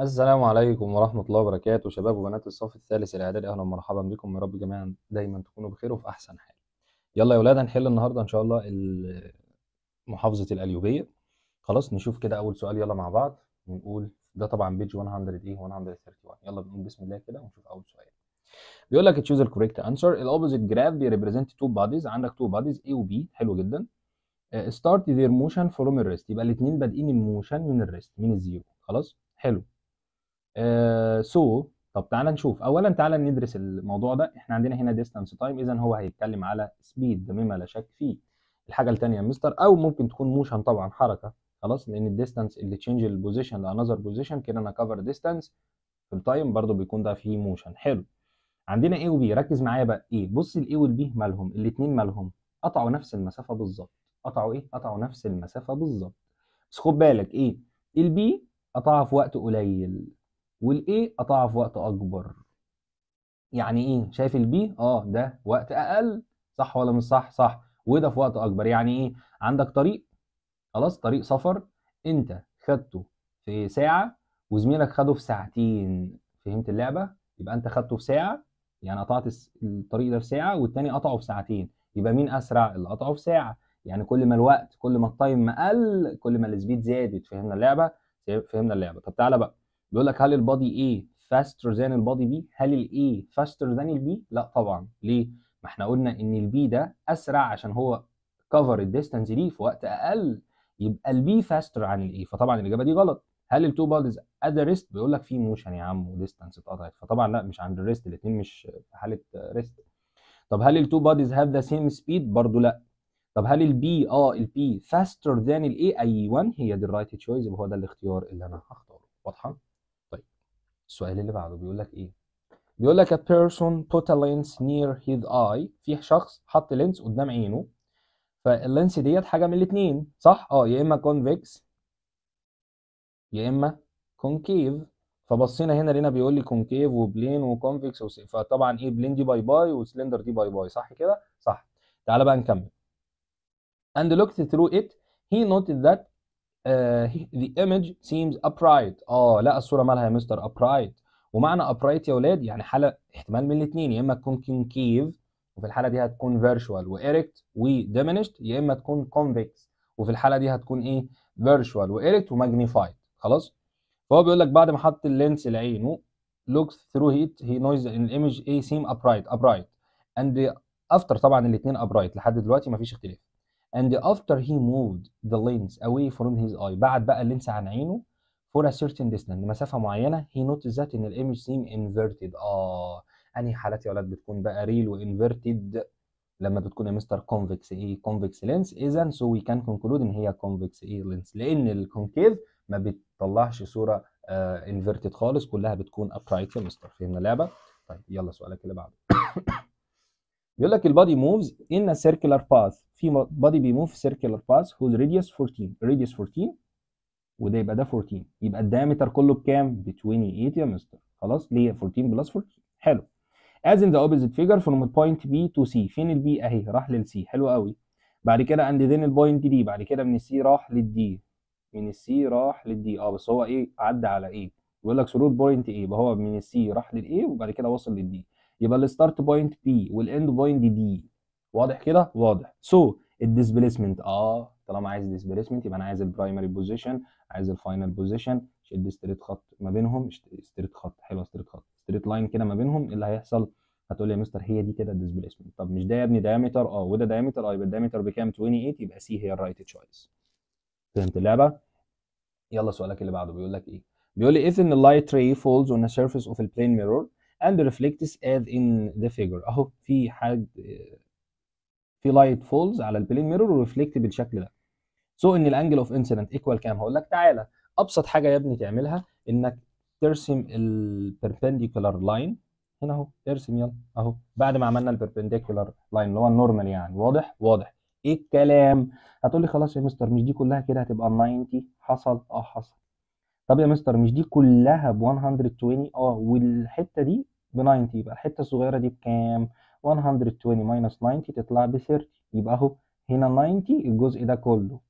السلام عليكم ورحمة الله وبركاته شباب وبنات الصف الثالث الإعدادي أهلا ومرحبا بكم يا رب جميعا دايما تكونوا بخير وفي أحسن حال يلا يا ولاد هنحل النهاردة إن شاء الله محافظة الأليوبية خلاص نشوف كده أول سؤال يلا مع بعض ونقول ده طبعا بيج 100 ايه 131 يلا بنقول بسم الله كده ونشوف أول سؤال بيقول لك تشوز الكوريكت انسر الأوبزيت جراف ريبريزنت تو باديز عندك تو باديز A و B حلو جدا ستارت ذير موشن فروم الريست يبقى الاثنين بادئين الموشن من الريست من الزيرو خلاص حلو سو آه، uh, so, طب تعالى نشوف اولا تعالى ندرس الموضوع ده احنا عندنا هنا ديستانس تايم اذا هو هيتكلم على سبيد مما لا شك فيه الحاجه الثانيه يا مستر او ممكن تكون موشن طبعا حركه خلاص لان الديستانس اللي تشينج البوزيشن لانذر بوزيشن كده انا كفر ديستانس في التايم برضو بيكون ده فيه موشن حلو عندنا ايه وبي ركز معايا بقى ايه بص الاي والبي مالهم الاثنين مالهم قطعوا نفس المسافه بالظبط قطعوا ايه قطعوا نفس المسافه بالظبط بس خد بالك ايه البي قطعها في وقت قليل والاي قطعها في وقت اكبر يعني ايه شايف البي اه ده وقت اقل صح ولا مش صح صح وده في وقت اكبر يعني ايه عندك طريق خلاص طريق سفر انت خدته في ساعه وزميلك خده في ساعتين فهمت اللعبه يبقى انت خدته في ساعه يعني قطعت الطريق ده في ساعه والتاني قطعه في ساعتين يبقى مين اسرع اللي قطعه في ساعه يعني كل ما الوقت كل ما التايم قل كل ما السبيد زادت فهمنا اللعبه فهمنا اللعبه طب تعالى بقى بيقول لك هل البادي A faster than البادي B؟ هل ال A faster than ال B؟ لا طبعا ليه؟ ما احنا قلنا ان ال B ده اسرع عشان هو كفر الديستانس دي في وقت اقل يبقى B فاستر عن A، فطبعا الاجابه دي غلط هل التو بادز ات ذا ريست بيقول لك في موشن يا عم وديستانس اتقطعت فطبعا لا مش عند الريست الاثنين مش في حاله ريست طب هل التو بادز هاف ذا سيم سبيد برضه لا طب هل البي اه البي فاستر ذان الاي ايوه هي دي الرايت تشويز يبقى هو ده الاختيار اللي انا هختاره واضحه السؤال اللي بعده بيقول لك ايه بيقول لك a person put a lens near his eye في شخص حط لينس قدام عينه فاللينس ديت حاجه من الاثنين صح اه يا اما كونفكس يا اما كونكيف فبصينا هنا لقينا بيقول لي كونكيف وبلين وكونفكس وس... فطبعا ايه بلين دي باي باي وسلندر دي باي باي صح كده صح تعالى بقى نكمل and looked through it he noted that uh, the image seems upright اه لا الصوره مالها يا مستر upright ومعنى upright يا اولاد يعني حاله احتمال من الاثنين يا اما تكون concave وفي الحاله دي هتكون virtual وerect ودiminished يا اما تكون convex وفي الحاله دي هتكون ايه virtual وerect وماجنيفايد خلاص فهو بيقول لك بعد ما حط اللينس لعينه looks through it he knows that an image a seem upright upright and after طبعا الاثنين upright لحد دلوقتي ما فيش اختلاف and after he moved the lens away from his eye بعد بقى اللينس عن عينه for a certain distance لمسافه معينة he noticed that ان image سيم inverted اه انهي حالات يا ولاد بتكون بقى real وانفيرتد لما بتكون يا مستر convex ايه convex lens اذا so we can conclude ان هي convex ايه lens لان الكونكيف ما بتطلعش صورة آه inverted خالص كلها بتكون upright يا مستر فهمنا اللعبة طيب يلا سؤالك اللي بعده بيقول لك البادي موفز ان سيركلر باث في بادي بيموف سيركلر باث whose radius 14 radius 14 وده يبقى ده 14 يبقى الدايمتر كله بكام؟ ب 28 يا مستر خلاص ليه 14 بلس 14 حلو as in the opposite figure from point B to C فين البي اهي راح للسي حلو قوي بعد كده اند ذين البوينت دي بعد كده من السي راح للدي من السي راح للدي اه بس هو ايه عدى على ايه بيقول لك ثرو بوينت ايه يبقى هو من السي راح للايه وبعد كده وصل للدي يبقى الستارت بوينت بي والاند بوينت دي واضح كده واضح سو so, الديسبيسمنت اه طالما عايز ديسبيسمنت يبقى انا عايز البرايمري بوزيشن عايز الفاينل بوزيشن شد ستريت خط ما بينهم ستريت خط حلو ستريت خط ستريت لاين كده ما بينهم ايه اللي هيحصل هتقول لي يا مستر هي دي كده الديسبيسمنت طب مش ده يا ابني دايمتر اه وده دايمتر اه يبقى الدايمتر بكام 28 يبقى سي هي الرايت تشويس فهمت اللعبه يلا سؤالك اللي بعده بيقول لك ايه بيقول لي if in the light ray falls on سيرفيس surface of a plane mirror and reflects as in the figure اهو في حاج في light falls على البلين ميرور وريفلكت بالشكل ده سو so ان الانجل اوف انسيدنت ايكوال كام هقول لك تعالى ابسط حاجه يا ابني تعملها انك ترسم البربنديكولار لاين هنا اهو ارسم يلا اهو بعد ما عملنا البربنديكولار لاين اللي هو النورمال يعني واضح واضح ايه الكلام هتقول لي خلاص يا مستر مش دي كلها كده هتبقى 90 حصل اه حصل طب يا مستر مش دي كلها ب 120 اه والحته دي ب 90 يبقى الحته الصغيره دي بكام 120 ماينس 90 تطلع ب 30 يبقى اهو هنا 90 الجزء ده كله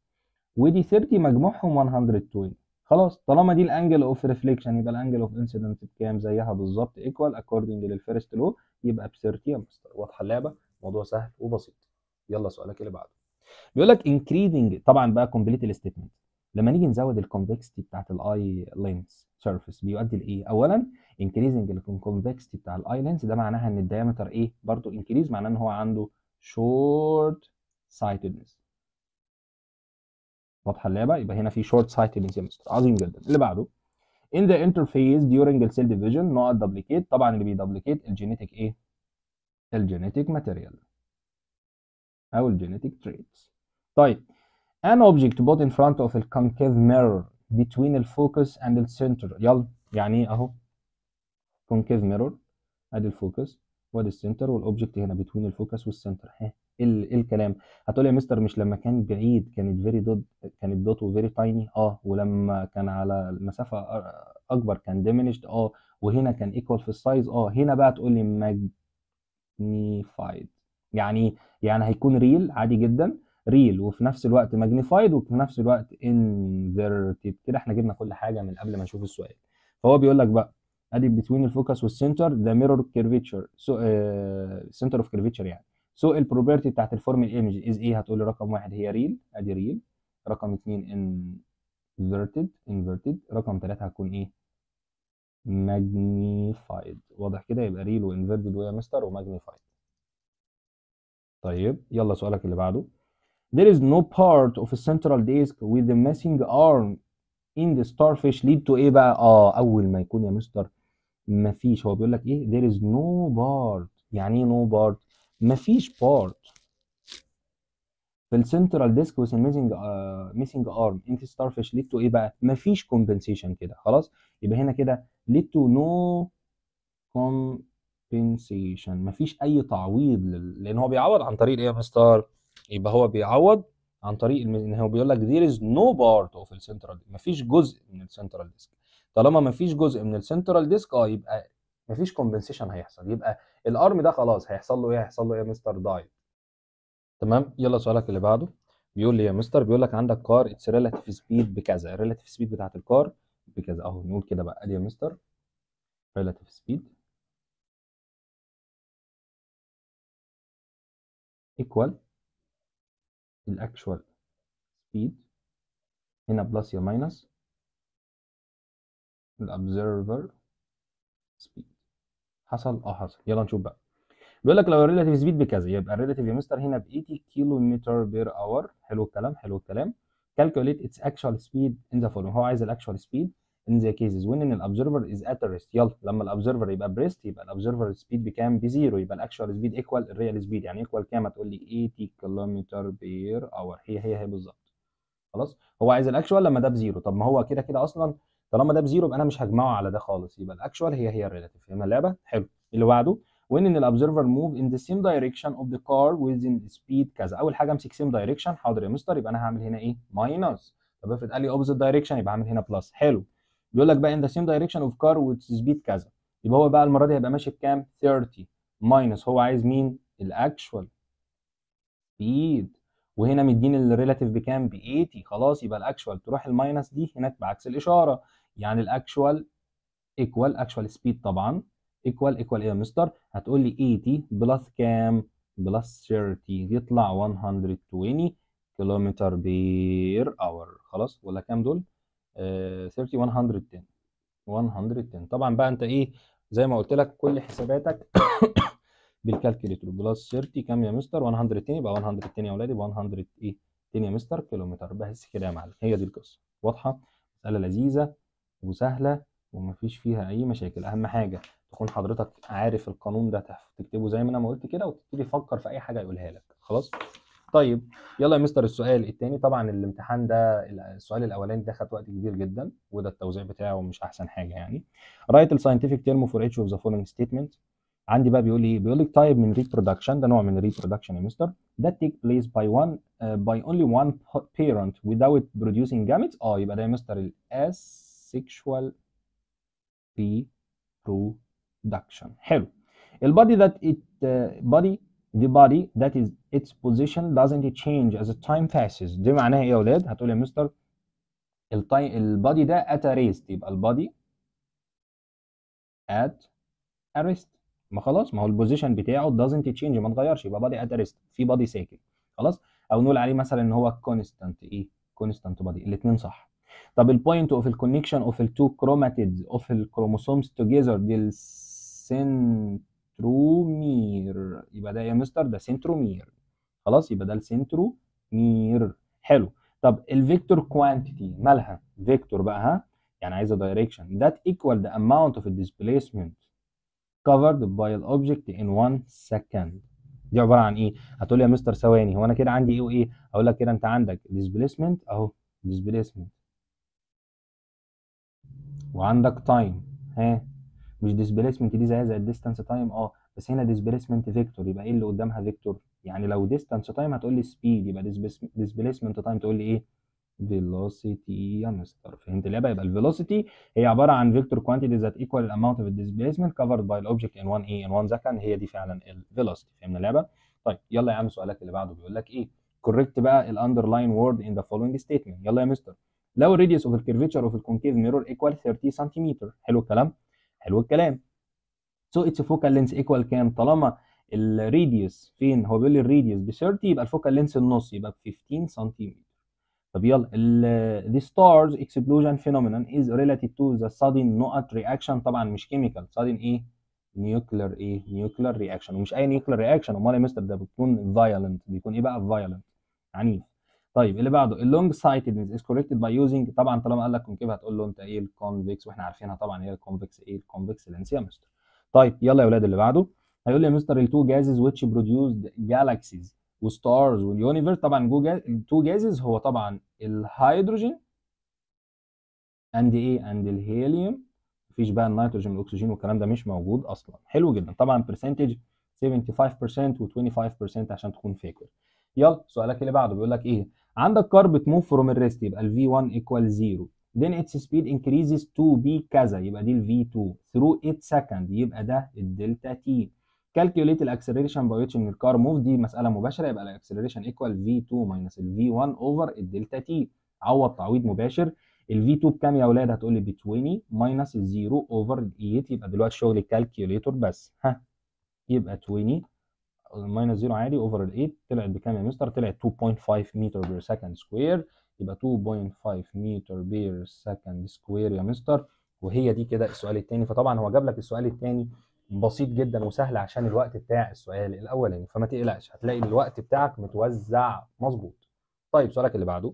ودي 30 مجموعهم 120 خلاص طالما دي الانجل اوف ريفليكشن يبقى الانجل اوف انسيدنت بكام زيها بالظبط ايكوال اكوردنج للفيرست لو يبقى ب 30 يا مستر واضحه اللعبه موضوع سهل وبسيط يلا سؤالك اللي بعده بيقول لك انكريزنج طبعا بقى كومبليت الاستيتمنت لما نيجي نزود الكونفكستي بتاعت الاي لينس surface بيؤدي لايه اولا increasing convexity بتاع الايلاندز ده معناها ان الدايمتر ايه برضه increase معناه ان هو عنده short sightedness. واضحه اللعبه يبقى هنا في short sightedness يا مستر عظيم جدا اللي بعده in the interface during the cell division نقط duplicate طبعا اللي بيدبليكيت الجينيتيك ايه الجينيتيك ماتيريال او الجينيتيك traits. طيب an object put in front of a concave mirror between الفوكس and center يلا يعني ايه اهو concave mirror ادي الفوكس وادي السنتر والاوبجكت هنا between الفوكس والسنتر ايه الكلام هتقول يا مستر مش لما كان بعيد كانت فيري دوت كانت دوت فيري تايني اه ولما كان على المسافه اكبر كان ديمينيشد اه وهنا كان ايكوال في السايز اه هنا بقى تقول لي ماجنيفايد يعني يعني هيكون ريل عادي جدا ريل وفي نفس الوقت ماجنيفايد وفي نفس الوقت انفيرتد كده احنا جبنا كل حاجه من قبل ما نشوف السؤال فهو بيقول لك بقى ادي بتوين الفوكس والسنتر ده ميرور كيرفيتشر سو سنتر اوف كيرفيتشر يعني سو البروبرتي بتاعت الفورم الايمج از ايه هتقول لي رقم واحد هي ريل ادي ريل رقم اثنين انفيرتد انفيرتد رقم ثلاثه هتكون ايه ماجنيفايد واضح كده يبقى ريل وانفيرتد ويا مستر وماجنيفايد طيب يلا سؤالك اللي بعده There is no part of a central disk with the missing arm in the starfish lead to ايه بقى؟ اه اول ما يكون يا مستر مفيش هو بيقول لك ايه؟ There is no part يعني ايه no part؟ مفيش part في السنترال ديسك uh, missing arm in the starfish lead to ايه بقى؟ مفيش compensation كده خلاص؟ يبقى هنا كده lead to no compensation مفيش اي تعويض لل... لان هو بيعوض عن طريق ايه يا مستر؟ يبقى هو بيعوض عن طريق ان هو بيقول لك there is no part of the central مفيش جزء من السنترال ديسك طالما مفيش جزء من السنترال ديسك اه يبقى مفيش كومبنسيشن هيحصل يبقى الارم ده خلاص هيحصل له ايه هيحصل له ايه يا مستر دايت تمام يلا سؤالك اللي بعده بيقول لي يا مستر بيقول لك عندك كار اتس ريلاتيف سبيد بكذا الريلاتيف سبيد بتاعت الكار بكذا اهو نقول كده بقى ادي يا مستر ريلاتيف سبيد ايكوال الاكشوال سبيد هنا بلس يا ماينس الابزرفر سبيد حصل اه حصل يلا نشوف بقى بيقول لك لو الريلاتيف سبيد بكذا يبقى الريلاتيف يا مستر هنا ب 80 كيلو متر بير اور حلو الكلام حلو الكلام كالكوليت اتس اكشوال سبيد ان ذا فولوينج هو عايز الاكشوال سبيد in the cases when an observer is at rest يلا لما الابزرفر يبقى بريست يبقى الابزرفر سبيد بكام بزيرو يبقى الاكشوال سبيد ايكوال الريال سبيد يعني ايكوال كام هتقول لي 80 كيلومتر بير اور هي هي هي بالظبط خلاص هو عايز الاكشوال لما ده بزيرو طب ما هو كده كده اصلا طالما ده بزيرو يبقى انا مش هجمعه على ده خالص يبقى الاكشوال هي هي الريلاتيف فهمنا اللعبه حلو اللي بعده when ان الابزرفر move in the same direction of the car within speed كذا اول حاجه امسك same direction حاضر يا مستر يبقى انا هعمل هنا ايه ماينس طب افرض قال لي opposite direction يبقى هعمل هنا بلس حلو بيقول لك بقى ان ذا سيم دايركشن اوف كار سبيد كذا يبقى هو بقى المره دي هيبقى ماشي بكام 30 ماينس هو عايز مين الاكشوال سبيد وهنا مدين الريلاتيف بكام ب 80 خلاص يبقى الاكشوال تروح الماينس دي هناك بعكس الاشاره يعني الاكشوال ايكوال اكشوال سبيد طبعا ايكوال ايكوال ايه يا مستر هتقول لي 80 بلس كام بلس 30 يطلع 120 كيلومتر بير اور خلاص ولا كام دول 30 110 110 طبعا بقى انت ايه زي ما قلت لك كل حساباتك بالكالكوليتر بلس 30 كام يا مستر 110 يبقى 110 يا اولادي 100 ايه 10 يا مستر كيلومتر بس كده يا معلم هي دي القصه واضحه مساله لذيذه وسهله ومفيش فيها اي مشاكل اهم حاجه تكون حضرتك عارف القانون ده تكتبه زي ما انا ما قلت كده وتبتدي تفكر في اي حاجه يقولها لك خلاص طيب يلا يا مستر السؤال الثاني طبعا الامتحان ده السؤال الاولاني ده خد وقت كبير جدا وده التوزيع بتاعه مش احسن حاجه يعني رايت الساينتفك تيرم فور اتش اوف ذا فولينج ستيتمنت عندي بقى بيقول ايه بيقول لك تايب من ريبرودكشن ده نوع من ريبرودكشن يا مستر ذات تيك بليس باي وان باي اونلي وان بيرنت وداوت برودوسينج producing اه يبقى ده يا مستر الاس سيكشوال ريبرودكشن حلو البادي ذات ات بادي the body that is its position doesn't change as time passes دي معناها ايه يا اولاد هتقول يا مستر التايم البادي ده at a rest يبقى البادي at a rest ما خلاص ما هو البوزيشن بتاعه doesn't change ما اتغيرش يبقى بادي at a rest في بادي ساكن خلاص او نقول عليه مثلا ان هو كونستانت ايه كونستانت بادي الاثنين صح طب البوينت اوف الكونكشن اوف التو كروماتيدز اوف الكروموسومز توجذر دي السنت سنترومير يبقى ده يا مستر ده سنترومير خلاص يبقى ده السنترومير حلو طب الفيكتور كوانتيتي مالها فيكتور بقى ها يعني عايزه دايركشن that equal the amount of displacement covered by an object in one second دي عباره عن ايه هتقول لي يا مستر ثواني هو انا كده عندي ايه وايه اقول لك كده انت عندك displacement اهو displacement وعندك time ها مش ديسبيسمنت دي زيها زي الديستانس تايم اه بس هنا ديسبيسمنت فيكتور يبقى ايه اللي قدامها فيكتور يعني لو ديستانس تايم هتقول لي سبيد يبقى ديسبيسمنت تايم تقول لي ايه فيلوسيتي يا مستر فهمت اللعبه يبقى الفيلوسيتي هي عباره عن فيكتور كوانتيتي ذات ايكوال الاماونت اوف ديسبيسمنت كفرد باي الاوبجكت ان 1 اي ان 1 سكند هي دي فعلا الفيلوسيتي فهمنا اللعبه طيب يلا يا عم سؤالك اللي بعده بيقول لك ايه كوركت بقى الاندرلاين وورد ان ذا فولوينج ستيتمنت يلا يا مستر لو الريديوس اوف الكيرفيتشر اوف الكونكيف ميرور ايكوال 30 سنتيمتر حلو الكلام حلو الكلام سو اتس فوكال لينس ايكوال كام طالما الريديوس فين هو بيقول لي الريديوس ب 30 يبقى الفوكال لينس النص يبقى ب 15 سنتيمتر طب يلا the stars explosion phenomenon is related to the sudden نقط reaction طبعا مش كيميكال sudden ايه nuclear ايه nuclear reaction ومش اي nuclear reaction امال يا مستر ده بتكون violent بيكون ايه بقى violent عنيف طيب اللي بعده اللونج سايتدنس از كوريكتد باي يوزنج طبعا طالما قال لك كونكيف هتقول له انت ايه الكونفكس واحنا عارفينها طبعا هي الكونفكس ايه الكونفكس لينس يا مستر طيب يلا يا اولاد اللي بعده هيقول لي يا مستر التو جازز ويتش برودوسد جالاكسيز وستارز واليونيفيرس طبعا جو التو جازز هو طبعا الهيدروجين اند ايه اند الهيليوم مفيش بقى النيتروجين والاكسجين والكلام ده مش موجود اصلا حلو جدا طبعا برسنتج 75% و25% عشان تكون فاكر يلا سؤالك اللي بعده بيقول لك ايه عندك كارب بتموف فروم الريست يبقى ال V1 equal 0 then its speed increases to B كذا يبقى دي ال V2 through 8 second يبقى ده الدلتا T calculate الاكسلريشن باي ان الكار موف دي مساله مباشره يبقى الاكسلريشن ايكوال V2 ماينس ال V1 اوفر الدلتا T عوض تعويض مباشر ال V2 بكام يا اولاد هتقول لي ب 20 ماينس 0 اوفر 8 يبقى دلوقتي شغل الكالكيوليتور بس ها يبقى 20 الماينس 0 عادي اوفر ال 8 طلعت بكام يا مستر؟ طلعت 2.5 متر بير سكند سكوير يبقى 2.5 متر بير سكند سكوير يا مستر وهي دي كده السؤال الثاني فطبعا هو جاب لك السؤال الثاني بسيط جدا وسهل عشان الوقت بتاع السؤال الاولاني فما تقلقش هتلاقي الوقت بتاعك متوزع مظبوط طيب سؤالك اللي بعده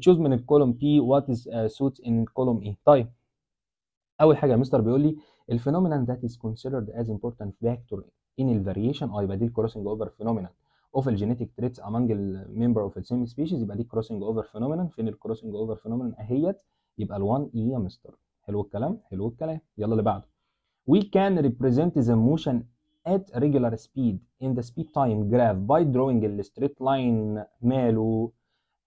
تشوز من الكولوم بي وات از سوت ان كولوم اي طيب اول حاجه يا مستر بيقول لي الفينومينا ذات از كونسيدرد از امبورتنت فاكتور in the variation اه يبقى دي الكروسنج اوفر فينومينال اوف الجينيتيك تريتس among الممبر e اوف السيم سبيشيز يبقى دي كروسنج اوفر فينومينال فين الكروسنج اوفر فينومينال اهيت يبقى ال1 اي يا مستر حلو الكلام حلو الكلام يلا اللي بعده we can represent the motion at regular speed in the speed time graph by drawing الستريت straight line ماله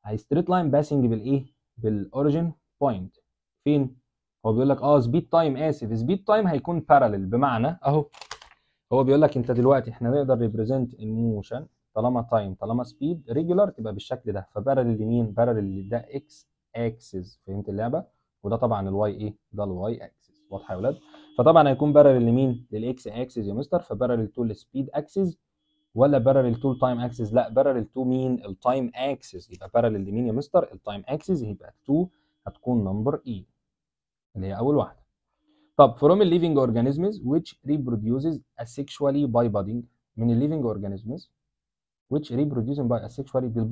هي straight line passing بالايه بالاوريجن بوينت فين هو بيقول لك اه سبيد تايم اسف سبيد تايم هيكون بارالل بمعنى اهو هو بيقول لك انت دلوقتي احنا نقدر ريبريزنت الموشن طالما تايم طالما سبيد ريجولار تبقى بالشكل ده فبارل لمين بارل ده اكس اكسس فهمت اللعبه وده طبعا الواي ايه ده الواي اكسس واضحه يا ولاد فطبعا هيكون بارل لمين للاكس اكسس يا مستر فبارل تو السبيد اكسس ولا بارل تو التايم اكسس لا بارل تو مين التايم اكسس يبقى بارل لمين يا مستر التايم اكسس يبقى 2 هتكون نمبر اي e، اللي هي اول واحده طب from a living organisms which reproduces asexually by budding من ال living organisms which reproduces by asexually by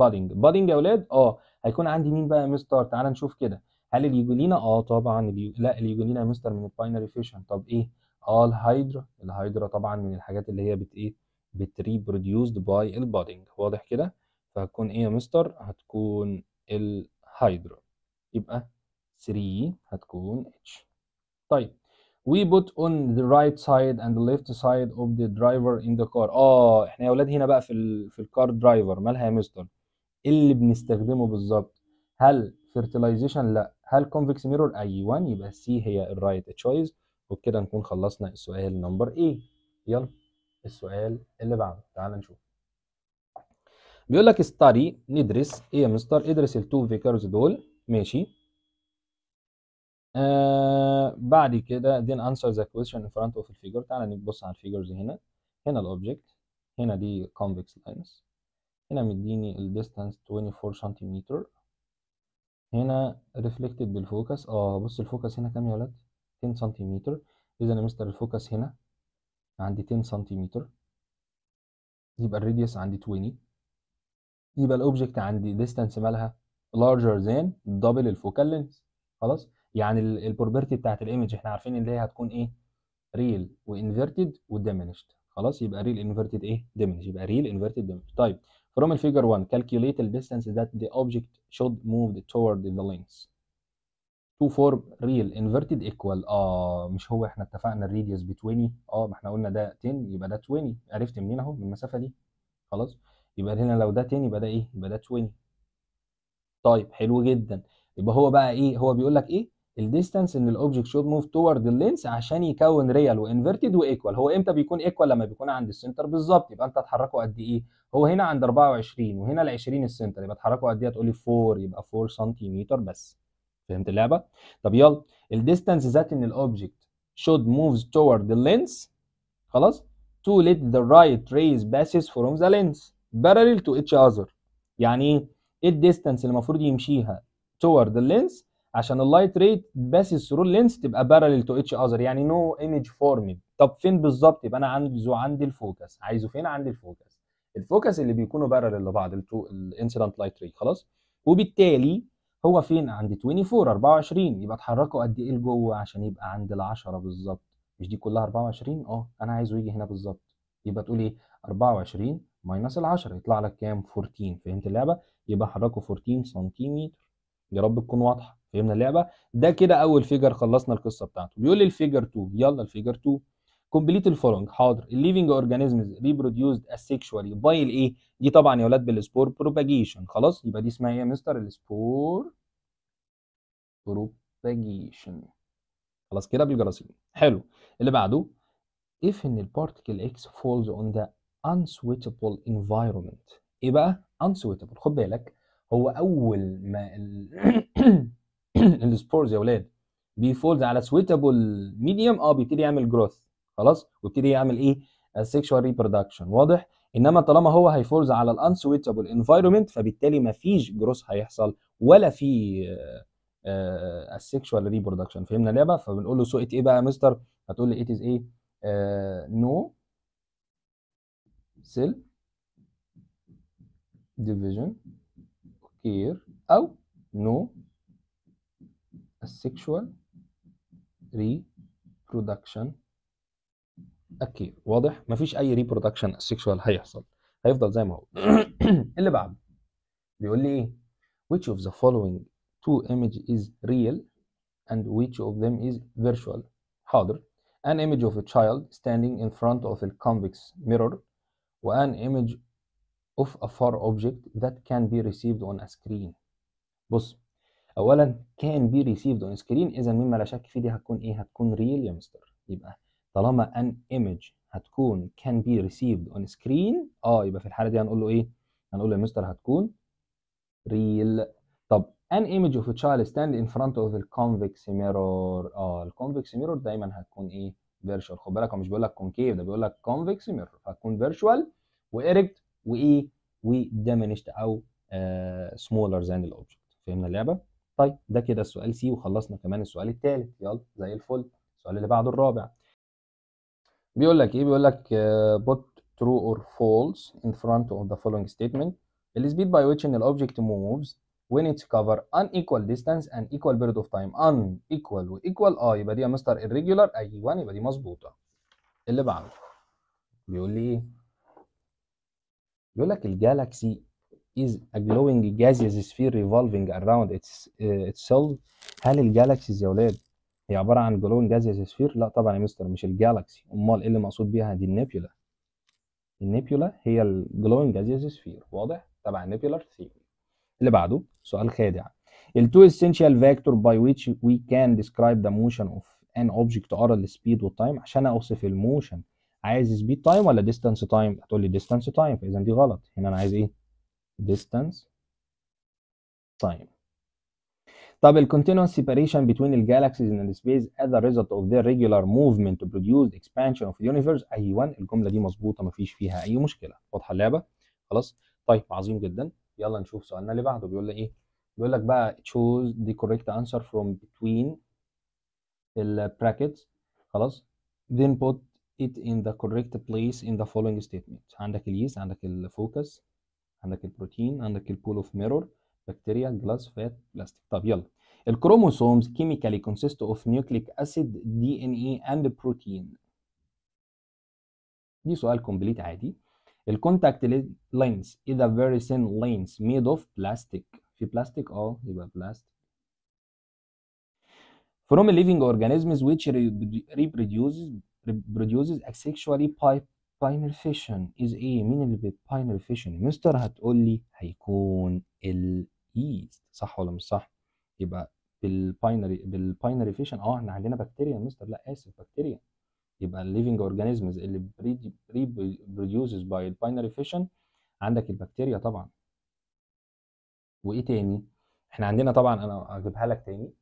budding يا اولاد اه هيكون عندي مين بقى يا مستر تعال نشوف كده هل اليوجولينا اه طبعا اليو... لا اليوجولينا يا مستر من الباينري فيشن طب ايه اه الهيدرا الهايدرا طبعا من الحاجات اللي هي بت ايه بتريبروديوسد باي البادنج واضح كده فهتكون ايه يا مستر هتكون الهايدرا يبقى 3 هتكون اتش طيب we put on the right side and the left side of the driver in the car اه احنا يا اولاد هنا بقى في ال في الكار درايفر مالها يا مستر إيه اللي بنستخدمه بالظبط هل fertilization لا هل convex mirror ايوه يبقى سي هي الرايت تشويس وبكده نكون خلصنا السؤال نمبر اي يلا السؤال اللي بعده تعال نشوف بيقول لك study ندرس ايه يا مستر ادرس التو فيكرز دول ماشي آه، بعد كده then answer the question in front of the figure تعالى نبص على الفيجرز هنا هنا الاوبجكت هنا دي convex lines هنا مديني ال distance 24 سنتيمتر هنا reflected بالفوكس اه بص الفوكس هنا كام يا ولاد 10 سنتيمتر اذا يا مستر الفوكس هنا عندي 10 سنتيمتر يبقى الريديوس عندي 20 يبقى الاوبجكت عندي distance مالها larger than double الفوكال لينز خلاص يعني البروبرتي بتاعت الايمج احنا عارفين ان هي هتكون ايه ريل وانفيرتد وديمينشد خلاص يبقى ريل انفيرتد ايه ديمينش يبقى ريل انفيرتد ديمينش طيب from الفيجر 1 calculate the distance that the object should move toward the lens to form real inverted equal اه مش هو احنا اتفقنا الريديوس ب 20 اه ما احنا قلنا ده 10 يبقى ده 20 عرفت منين اهو من المسافه دي خلاص يبقى هنا لو ده 10 يبقى ده ايه يبقى ده 20 طيب حلو جدا يبقى هو بقى ايه هو بيقول لك ايه الديستانس ان الاوبجكت شود موف توورد اللينس عشان يكون ريال وانفيرتد وايكوال هو امتى بيكون ايكوال لما بيكون عند السنتر بالظبط يبقى انت هتحركه قد ايه هو هنا عند 24 وهنا ال 20 السنتر يبقى تحركه قد ايه هتقول لي 4 يبقى 4 سنتيمتر بس فهمت اللعبه طب يلا الديستانس ذات ان الاوبجكت شود موف توورد اللينس خلاص تو ليت ذا رايت ريز باسز فروم ذا لينس parallel تو اتش اذر يعني ايه الديستانس اللي المفروض يمشيها توورد اللينس عشان اللايت ريت بس السرور لينس تبقى بارلل تو اتش اذر يعني نو ايمج فورمينج طب فين بالظبط يبقى انا عايزه عندي الفوكس عايزه فين عندي الفوكس الفوكس اللي بيكونوا بارلل لبعض الانسيدنت لايت ريت خلاص وبالتالي هو فين عند 24 24 يبقى اتحركوا قد ايه لجوه عشان يبقى عند ال 10 بالظبط مش دي كلها 24 اه انا عايزه يجي هنا بالظبط يبقى تقول ايه 24 ماينس ال 10 يطلع لك كام 14 فهمت اللعبه يبقى حركه 14 سنتيمتر يا رب تكون واضحه فهمنا اللعبه ده كده اول فيجر خلصنا القصه بتاعته بيقول لي الفيجر 2 يلا الفيجر 2 كومبليت الفولونج حاضر الليفنج اورجانيزمز ريبروديوسد اسيكشوالي باي الايه دي طبعا يا اولاد بالسبور بروباجيشن خلاص يبقى دي اسمها ايه يا مستر السبور بروباجيشن خلاص كده بالجراثيم حلو اللي بعده if ان البارتكل اكس فولز اون ذا unsuitable environment ايه بقى unsuitable خد بالك هو اول ما السبورز يا اولاد بيفولد على سويتابل ميديوم اه بيبتدي يعمل جروث خلاص ويبتدي يعمل ايه سيكشوال آه، ريبرودكشن واضح انما طالما هو هيفولز على الانسويتابل انفايرمنت فبالتالي ما فيش جروث هيحصل ولا في السيكشوال آه، آه، ريبرودكشن فهمنا اللعبه فبنقول له سو ايه بقى يا مستر هتقول لي ات از ايه نو سيل ديفيجن كير او نو no السكشوال reproduction. اوكي واضح مفيش اي reproduction سيكشوال هيحصل هيفضل زي ما هو اللي بعده بيقول لي which of the following two image is real and which of them is virtual حاضر an image of a child standing in front of a convex mirror وan image of a far object that can be received on a screen بص اولا كان بي ريسيفد اون سكرين اذا مما لا شك فيه دي هتكون ايه هتكون ريل يا مستر يبقى طالما ان ايمج هتكون كان بي ريسيفد اون سكرين اه يبقى في الحاله دي هنقول له ايه هنقول له يا مستر هتكون ريل طب ان ايمج اوف تشايلد ستاند ان فرونت اوف الكونفكس ميرور اه الكونفكس ميرور دايما هتكون ايه فيرشوال خد بالك هو مش بيقول لك كونكيف ده بيقول لك كونفكس ميرور هتكون فيرشوال وإيركت وايه وديمينشت او سمولر ذان الاوبجكت فهمنا اللعبه طيب ده كده السؤال سي وخلصنا كمان السؤال الثالث يلا زي الفل السؤال اللي بعده الرابع بيقول لك ايه بيقول لك بوت ترو اور فولس ان فرونت اوف ذا فولوينج ستيتمنت السبيد باي ويتش ان الاوبجكت موفز object moves when it cover unequal distance and equal period of time unequal وايكوال اه يبقى دي يا مستر irregular ايوه يبقى دي مظبوطه اللي بعده بيقول لي ايه بيقول لك الجالاكسي is a glowing gaseous sphere revolving around its, uh, eh, itself هل الجالكسيز يا ولاد هي عبارة عن glowing gaseous sphere؟ لا طبعا يا مستر مش الجالكسي أمال إيه اللي مقصود بيها دي النيبولا النيبولا هي الجلوينج gaseous sphere واضح؟ تبع النيبولار ثيوري اللي بعده سؤال خادع ال two essential vector by which we can describe the motion of an object are the speed والتايم عشان أوصف الموشن عايز سبيد تايم ولا ديستانس تايم؟ هتقول لي ديستانس تايم فإذا دي غلط هنا أنا عايز إيه؟ distance time طب ال continuous separation between the galaxies in the space as a result of their regular movement to produce expansion of the universe 1 الجمله دي مظبوطه مفيش فيها اي مشكله واضحه اللعبه خلاص طيب عظيم جدا يلا نشوف سؤالنا اللي بعده بيقول لي ايه بيقول لك بقى choose the correct answer from between ال brackets خلاص then put it in the correct place in the following statement عندك اليس عندك الفوكس عندك البروتين عندك البول اوف ميرور بكتيريا جلاس فات بلاستيك طب يلا الكروموسومز كيميكالي كونسيست اوف نيوكليك اسيد دي ان اي اند بروتين دي سؤال كومبليت عادي الكونتاكت لينز اذا فيري سين لينز ميد اوف بلاستيك في بلاستيك اه يبقى بلاستيك from living organisms which reproduces reproduces asexually باينري فيشن از ايه مين اللي بالباينر فيشن مستر هتقول لي هيكون اليست صح ولا مش صح يبقى بالباينري بالباينري فيشن اه احنا عندنا بكتيريا مستر لا اسف بكتيريا يبقى الليفنج اورجانيزمز اللي بري بروديوسز باي الباينري فيشن عندك البكتيريا طبعا وايه تاني احنا عندنا طبعا انا هجيبها لك تاني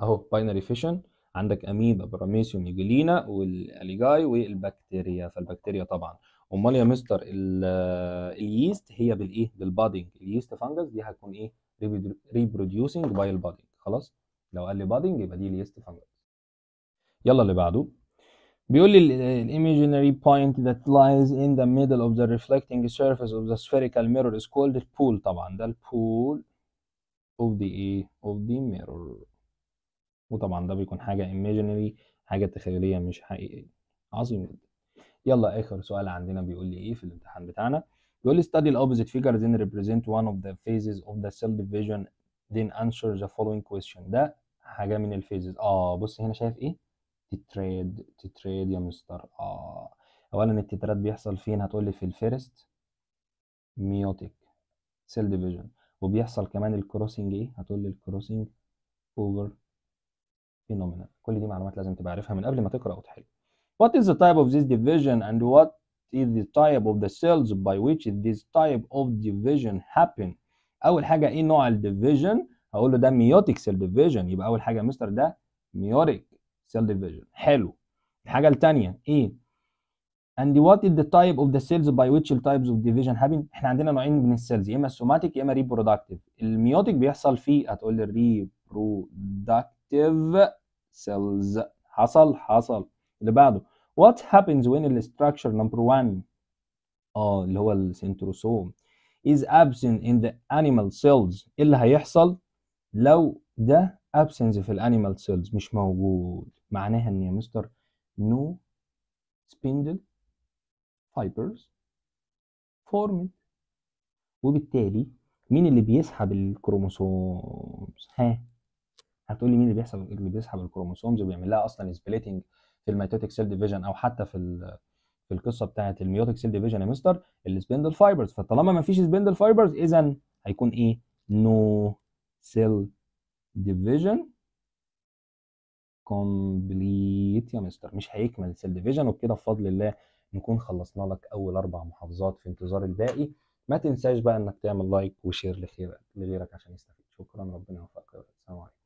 اهو باينري فيشن عندك اميبا براميسيوم يوجيلينا والاليجاي والبكتيريا فالبكتيريا طبعا امال يا مستر اليست هي بالايه بالبادنج اليست فانجس دي هتكون ايه ريبروديوسنج باي البادنج خلاص لو قال لي بادنج يبقى دي اليست فانجس يلا اللي بعده بيقول لي الايميجينري بوينت ذات لايز ان ذا ميدل اوف ذا ريفلكتنج سيرفيس اوف ذا سفيريكال ميرور از كولد pool طبعا ده البول اوف ذا ايه اوف ذا ميرور وطبعا ده بيكون حاجة imaginary حاجة تخيلية مش حقيقية عظيم جدا يلا آخر سؤال عندنا بيقول لي إيه في الامتحان بتاعنا بيقول لي study the opposite figures then represent one of the phases of the cell division then answer the following question ده حاجة من الفيزز اه بص هنا شايف ايه تتريد تتريد يا مستر اه اولا التتريد بيحصل فين هتقول لي في الفيرست ميوتيك سيل ديفيجن وبيحصل كمان الكروسنج ايه هتقول لي الكروسنج اوفر phenomena كل دي معلومات لازم تبقى عارفها من قبل ما تقرا وتحل what is the type of this division and what is the type of the cells by which this type of division happen اول حاجه ايه نوع الديفيجن هقول له ده ميوتيك سيل ديفيجن يبقى اول حاجه مستر ده ميوتيك سيل ديفيجن حلو الحاجه الثانيه ايه and what is the type of the cells by which the types of division happen احنا عندنا نوعين من السيلز يا اما السوماتيك يا اما ريبرودكتيف الميوتيك بيحصل فيه هتقول لي ريبرودكتيف protective cells حصل حصل اللي بعده what happens when the structure number one اه اللي هو السنتروسوم is absent in the animal cells ايه اللي هيحصل لو ده absence في الانيمال cells مش موجود معناها ان يا مستر no spindle fibers formed وبالتالي مين اللي بيسحب الكروموسومز ها هتقول لي مين اللي بيحسب اللي بيسحب الكروموسومز وبيعمل لها اصلا سبليتنج في الميتوتيك سيل ديفيجن او حتى في في القصه بتاعه الميوتيك سيل ديفيجن يا مستر السبندل فايبرز فطالما ما فيش سبندل فايبرز اذا هيكون ايه نو سيل ديفيجن كومبليت يا مستر مش هيكمل السيل ديفيجن وبكده بفضل الله نكون خلصنا لك اول اربع محافظات في انتظار الباقي ما تنساش بقى انك تعمل لايك وشير لخيرك لغيرك عشان يستفيد شكرا ربنا يوفقك السلام عليكم